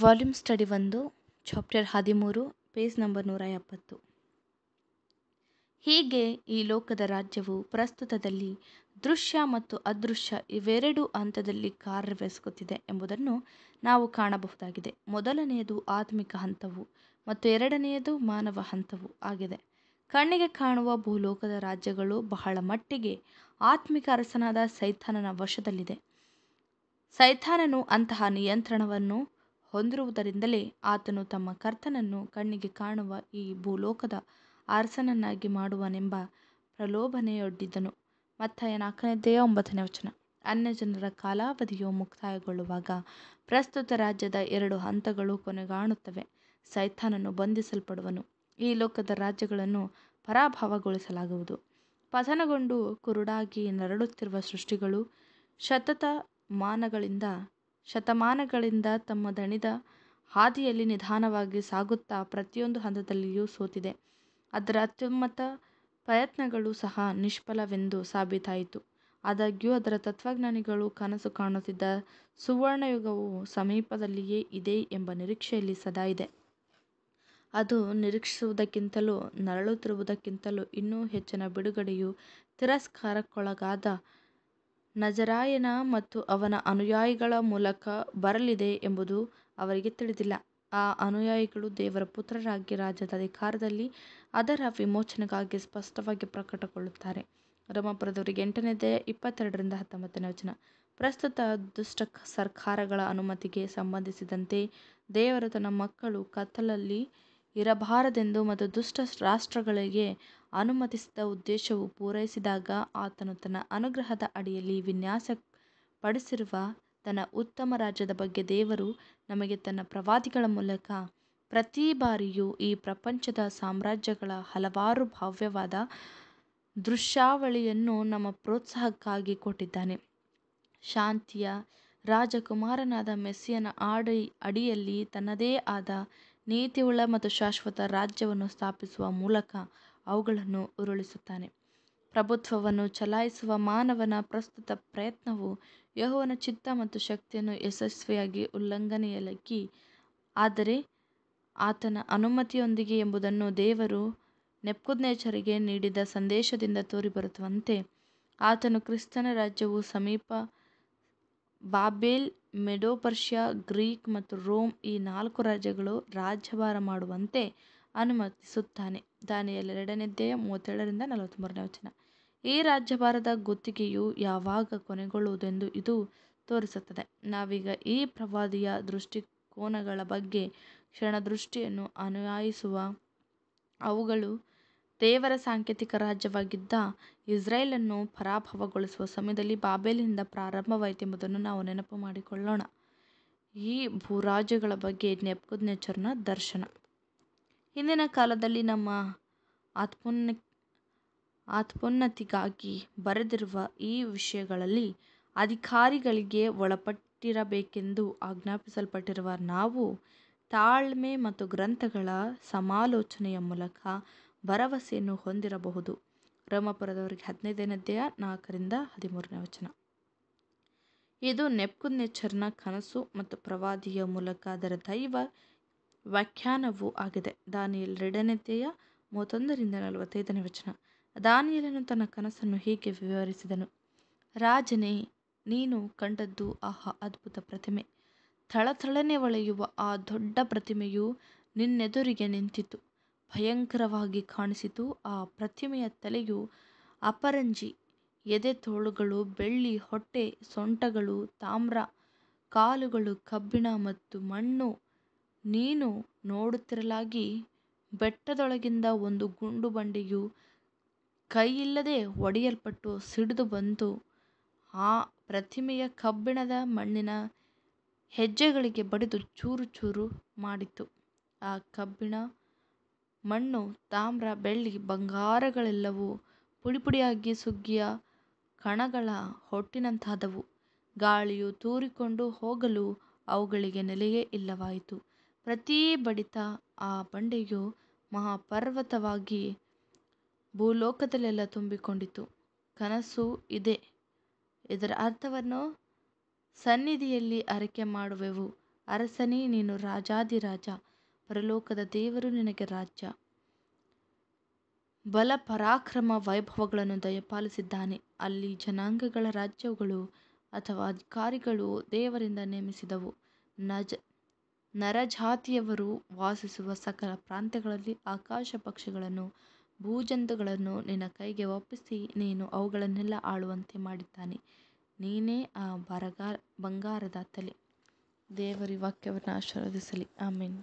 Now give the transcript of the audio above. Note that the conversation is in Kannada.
ವಾಲ್ಯೂಮ್ ಸ್ಟಡಿ ಒಂದು ಚಾಪ್ಟರ್ ಹದಿಮೂರು ಪೇಜ್ ನಂಬರ್ ನೂರ ಎಪ್ಪತ್ತು ಹೀಗೆ ಈ ಲೋಕದ ರಾಜ್ಯವು ಪ್ರಸ್ತುತದಲ್ಲಿ ದೃಶ್ಯ ಮತ್ತು ಅದೃಶ್ಯ ಇವೆರಡೂ ಹಂತದಲ್ಲಿ ಕಾರ್ಯವಹಿಸುತ್ತಿದೆ ಎಂಬುದನ್ನು ನಾವು ಕಾಣಬಹುದಾಗಿದೆ ಮೊದಲನೆಯದು ಆತ್ಮಿಕ ಹಂತವು ಮತ್ತು ಎರಡನೆಯದು ಮಾನವ ಹಂತವು ಆಗಿದೆ ಕಣ್ಣಿಗೆ ಕಾಣುವ ಭೂಲೋಕದ ರಾಜ್ಯಗಳು ಬಹಳ ಮಟ್ಟಿಗೆ ಆತ್ಮಿಕ ಅರಸನಾದ ಸೈಥಾನನ ವಶದಲ್ಲಿದೆ ಸೈಥಾನನು ಅಂತಹ ನಿಯಂತ್ರಣವನ್ನು ಹೊಂದಿರುವುದರಿಂದಲೇ ಆತನು ತಮ್ಮ ಕರ್ತನನ್ನು ಕಣ್ಣಿಗೆ ಕಾಣುವ ಈ ಭೂಲೋಕದ ಅರಸನನ್ನಾಗಿ ಮಾಡುವನೆಂಬ ಪ್ರಲೋಭನೆಯೊಡ್ಡಿದ್ದನು ಮತ್ತಾಯ ನಾಲ್ಕನೇದೆಯ ಒಂಬತ್ತನೇ ವಚನ ಅನ್ಯ ಜನರ ಕಾಲಾವಧಿಯು ಮುಕ್ತಾಯಗೊಳ್ಳುವಾಗ ಪ್ರಸ್ತುತ ರಾಜ್ಯದ ಎರಡು ಹಂತಗಳು ಕೊನೆಗಾಣುತ್ತವೆ ಸೈಥಾನನ್ನು ಬಂಧಿಸಲ್ಪಡುವನು ಈ ಲೋಕದ ರಾಜ್ಯಗಳನ್ನು ಪರಾಭವಗೊಳಿಸಲಾಗುವುದು ಪತನಗೊಂಡು ಕುರುಡಾಗಿ ನರಳುತ್ತಿರುವ ಸೃಷ್ಟಿಗಳು ಮಾನಗಳಿಂದ ಶತಮಾನಗಳಿಂದ ತಮ್ಮ ದಣಿದ ಹಾದಿಯಲ್ಲಿ ನಿಧಾನವಾಗಿ ಸಾಗುತ್ತಾ ಪ್ರತಿಯೊಂದು ಹಂತದಲ್ಲಿಯೂ ಸೋತಿದೆ. ಅದರ ಅತ್ಯುನ್ನತ ಪ್ರಯತ್ನಗಳು ಸಹ ನಿಷ್ಫಲವೆಂದು ಸಾಬೀತಾಯಿತು. ಆದಾಗ್ಯೂ ಅದರ ತತ್ವಜ್ಞಾನಿಗಳು ಕನಸು ಕಾಣುತ್ತಿದ್ದ ಸುವರ್ಣಯುಗವು ಸಮೀಪದಲ್ಲಿಯೇ ಇದೆ ಎಂಬ ನಿರೀಕ್ಷೆಯಲ್ಲಿ ಸದಾ ಇದೆ. ಅದು ನಿರೀಕ್ಷಿಸುವುದಕ್ಕಿಂತಲೂ ನರಳುತ್ತಿರುವುದಕ್ಕಿಂತಲೂ ಇನ್ನೂ ಹೆಚ್ಚಿನ ಬಿಡುಗಡೆಯು ತಿರಸ್ಕಾರಕ್ಕೊಳಗಾದ ನಜರಾಯನ ಮತ್ತು ಅವನ ಅನುಯಾಯಿಗಳ ಮೂಲಕ ಬರಲಿದೆ ಎಂಬುದು ಅವರಿಗೆ ತಿಳಿದಿಲ್ಲ. ಆ ಅನುಯಾಯಿಗಳು ದೇವರ ಪುತ್ರರಾಗಿ ರಾಜ್ಯದ ಅಧಿಕಾರದಲ್ಲಿ ಅದರ ವಿಮೋಚನೆಗಾಗಿ ಸ್ಪಷ್ಟವಾಗಿ ಪ್ರಕಟಗೊಳ್ಳುತ್ತಾರೆ. ರಮಾಪುರದವರಿಗೆ ಎಂಟನೇ ಇಪ್ಪತ್ತೆರಡರಿಂದ ಹತ್ತೊಂಬತ್ತನೇ ವಚನ ಪ್ರಸ್ತುತ ದುಷ್ಟ ಸರ್ಕಾರಗಳ ಅನುಮತಿಗೆ ಸಂಬಂಧಿಸಿದಂತೆ ದೇವರು ತನ್ನ ಮಕ್ಕಳು ಕತ್ತಲಲ್ಲಿ ಇರಬಾರದೆಂದು ಮತ್ತು ದುಷ್ಟ ರಾಷ್ಟ್ರಗಳಿಗೆ ಅನುಮತಿಸಿದ ಉದ್ದೇಶವು ಪೂರೈಸಿದಾಗ ಆತನು ತನ್ನ ಅನುಗ್ರಹದ ಅಡಿಯಲ್ಲಿ ಪಡಿಸಿರುವ ತನ್ನ ಉತ್ತಮ ರಾಜ್ಯದ ಬಗ್ಗೆ ದೇವರು ನಮಗೆ ತನ್ನ ಪ್ರವಾದಿಗಳ ಮೂಲಕ ಪ್ರತಿ ಬಾರಿಯೂ ಈ ಪ್ರಪಂಚದ ಸಾಮ್ರಾಜ್ಯಗಳ ಹಲವಾರು ಭವ್ಯವಾದ ದೃಶ್ಯಾವಳಿಯನ್ನು ನಮ್ಮ ಪ್ರೋತ್ಸಾಹಕ್ಕಾಗಿ ಕೊಟ್ಟಿದ್ದಾನೆ ಶಾಂತಿಯ ರಾಜಕುಮಾರನಾದ ಮೆಸ್ಸಿಯನ ಆಡಿ ಅಡಿಯಲ್ಲಿ ತನ್ನದೇ ಆದ ನೀತಿಯುಳ್ಳ ಮತ್ತು ಶಾಶ್ವತ ರಾಜ್ಯವನ್ನು ಸ್ಥಾಪಿಸುವ ಮೂಲಕ ಅವುಗಳನ್ನು ಉರುಳಿಸುತ್ತಾನೆ ಪ್ರಭುತ್ವವನ್ನು ಚಲಾಯಿಸುವ ಮಾನವನ ಪ್ರಸ್ತುತ ಪ್ರಯತ್ನವು ಯೆಹೋವನ ಚಿತ್ತ ಮತ್ತು ಶಕ್ತಿಯನ್ನು ಯಶಸ್ವಿಯಾಗಿ ಉಲ್ಲಂಘನೆಯಲಕ್ಕಿ ಆದರೆ ಆತನ ಅನುಮತಿಯೊಂದಿಗೆ ಎಂಬುದನ್ನು ದೇವರು ನೆಪ್ಕುದ್ನೇಚರಿಗೆ ನೀಡಿದ ಸಂದೇಶದಿಂದ ತೋರಿಬರುತ್ತುವಂತೆ ಆತನು ಕ್ರಿಸ್ತನ ರಾಜ್ಯವು ಸಮೀಪ ಬಾಬೆಲ್ ಮೆಡೋಪರ್ಷಿಯಾ ಗ್ರೀಕ್ ಮತ್ತು ರೋಮ್ ಈ ನಾಲ್ಕು ರಾಜ್ಯಗಳು ರಾಜ್ಯಭಾರ ಮಾಡುವಂತೆ ಅನುಮತಿಸುತ್ತಾನೆ ದಾನಿಯಲ್ಲಿ ಎರಡನೇ ಅಧ್ಯಾಯ ನಲವತ್ತ್ ಮೂರನೇ ವಚನ ಈ ರಾಜ್ಯಭಾರದ ಗುತ್ತಿಗೆಯು ಯಾವಾಗ ಕೊನೆಗೊಳ್ಳುವುದೆಂದು ಇದು ತೋರಿಸುತ್ತದೆ ನಾವೀಗ ಈ ಪ್ರವಾದಿಯ ದೃಷ್ಟಿಕೋನಗಳ ಬಗ್ಗೆ ಕ್ಷಣದೃಷ್ಟಿಯನ್ನು ಅನುಯಾಯಿಸುವ ಅವುಗಳು ದೇವರ ಸಾಂಕೇತಿಕ ರಾಜ್ಯವಾಗಿದ್ದ ಇಸ್ರೇಲನ್ನು ಪರಾಭವಗೊಳಿಸುವ ಸಮಯದಲ್ಲಿ ಬಾಬೆಲಿನಿಂದ ಪ್ರಾರಂಭವಾಯಿತೆಂಬುದನ್ನು ನಾವು ನೆನಪು ಮಾಡಿಕೊಳ್ಳೋಣ ಈ ಭೂರಾಜ್ಯಗಳ ಬಗ್ಗೆ ನೆಚ್ಚರ್ನ ದರ್ಶನ ಹಿಂದಿನ ಕಾಲದಲ್ಲಿ ನಮ್ಮ ಆತ್ಮೋನ್ನ ಆತ್ಮೋನ್ನತಿಗಾಗಿ ಬರೆದಿರುವ ಈ ವಿಷಯಗಳಲ್ಲಿ ಅಧಿಕಾರಿಗಳಿಗೆ ಒಳಪಟ್ಟಿರಬೇಕೆಂದು ಆಜ್ಞಾಪಿಸಲ್ಪಟ್ಟಿರುವ ನಾವು ತಾಳ್ಮೆ ಮತ್ತು ಗ್ರಂಥಗಳ ಸಮಾಲೋಚನೆಯ ಮೂಲಕ ಭರವಸೆಯನ್ನು ಹೊಂದಿರಬಹುದು ಬ್ರಹ್ಮಪುರದವರಿಗೆ ಹದಿನೈದನೇ ಅಧ್ಯಾಯ ನಾಲ್ಕರಿಂದ ಹದಿಮೂರನೇ ವಚನ ಇದು ನೆಚ್ಚರ್ನ ಕನಸು ಮತ್ತು ಪ್ರವಾದಿಯ ಮೂಲಕ ಅದರ ದೈವ ವ್ಯಾಖ್ಯಾನವೂ ಆಗಿದೆ ದಾನಿಯಲ್ ಎರಡನೇತೆಯ ಮೂವತ್ತೊಂದರಿಂದ ನಲವತ್ತೈದನೇ ವಚನ ದಾನಿಯಲನ್ನು ತನ್ನ ಕನಸನ್ನು ಹೀಗೆ ವಿವರಿಸಿದನು ರಾಜನೇ ನೀನು ಕಂಡದ್ದು ಆಹಾ ಅದ್ಭುತ ಪ್ರತಿಮೆ ಥಳಥಳನೆ ಒಳೆಯುವ ಆ ದೊಡ್ಡ ಪ್ರತಿಮೆಯು ನಿನ್ನೆದುರಿಗೆ ನಿಂತಿತು ಭಯಂಕರವಾಗಿ ಕಾಣಿಸಿತು ಆ ಪ್ರತಿಮೆಯ ತಲೆಯು ಅಪರಂಜಿ ಎದೆ ತೋಳುಗಳು ಬೆಳ್ಳಿ ಹೊಟ್ಟೆ ಸೊಂಟಗಳು ತಾಮ್ರ ಕಾಲುಗಳು ಕಬ್ಬಿಣ ಮತ್ತು ಮಣ್ಣು ನೀನು ನೋಡುತ್ತಿರಲಾಗಿ ಬೆಟ್ಟದೊಳಗಿಂದ ಒಂದು ಗುಂಡು ಬಂಡೆಯು ಕೈಯಿಲ್ಲದೆ ಒಡೆಯಲ್ಪಟ್ಟು ಸಿಡಿದು ಬಂತು ಆ ಪ್ರತಿಮೆಯ ಕಬ್ಬಿಣದ ಮಣ್ಣಿನ ಹೆಜ್ಜೆಗಳಿಗೆ ಬಡಿದು ಚೂರು ಚೂರು ಮಾಡಿತು ಆ ಕಬ್ಬಿಣ ಮಣ್ಣು ತಾಮ್ರ ಬೆಳ್ಳಿ ಬಂಗಾರಗಳೆಲ್ಲವೂ ಪುಡಿಪುಡಿಯಾಗಿ ಸುಗ್ಗಿಯ ಕಣಗಳ ಹೊಟ್ಟಿನಂತಾದವು ಗಾಳಿಯು ತೂರಿಕೊಂಡು ಹೋಗಲು ಅವುಗಳಿಗೆ ನೆಲೆಯೇ ಇಲ್ಲವಾಯಿತು ಪ್ರತಿ ಬಡಿತ ಆ ಬಂಡೆಯು ಮಹಾಪರ್ವತವಾಗಿ ಭೂಲೋಕದಲ್ಲೆಲ್ಲ ತುಂಬಿಕೊಂಡಿತು ಕನಸು ಇದೆ ಇದರ ಅರ್ಥವನ್ನು ಸನ್ನಿಧಿಯಲ್ಲಿ ಅರಕೆ ಮಾಡುವೆವು ಅರಸನೇ ನೀನು ರಾಜಾದಿರಾಜ ಪರಲೋಕದ ದೇವರು ನಿನಗೆ ರಾಜ್ಯ ಬಲ ಪರಾಕ್ರಮ ವೈಭವಗಳನ್ನು ದಯಪಾಲಿಸಿದ್ದಾನೆ ಅಲ್ಲಿ ಜನಾಂಗಗಳ ರಾಜ್ಯಗಳು ಅಥವಾ ಅಧಿಕಾರಿಗಳು ದೇವರಿಂದ ನೇಮಿಸಿದವು ನಜ ನರಜಾತಿಯವರು ವಾಸಿಸುವ ಸಕಲ ಪ್ರಾಂತ್ಯಗಳಲ್ಲಿ ಆಕಾಶ ಪಕ್ಷಿಗಳನ್ನು ಭೂಜಂತುಗಳನ್ನು ನಿನ್ನ ಕೈಗೆ ಒಪ್ಪಿಸಿ ನೀನು ಅವುಗಳನ್ನೆಲ್ಲ ಆಳುವಂತೆ ಮಾಡಿದ್ದಾನೆ ನೀನೇ ಆ ಬರಗಾ ಬಂಗಾರದ ತಲೆ ದೇವರಿ ವಾಕ್ಯವನ್ನು ಆಶೀರ್ವದಿಸಲಿ ಆಮೇನ್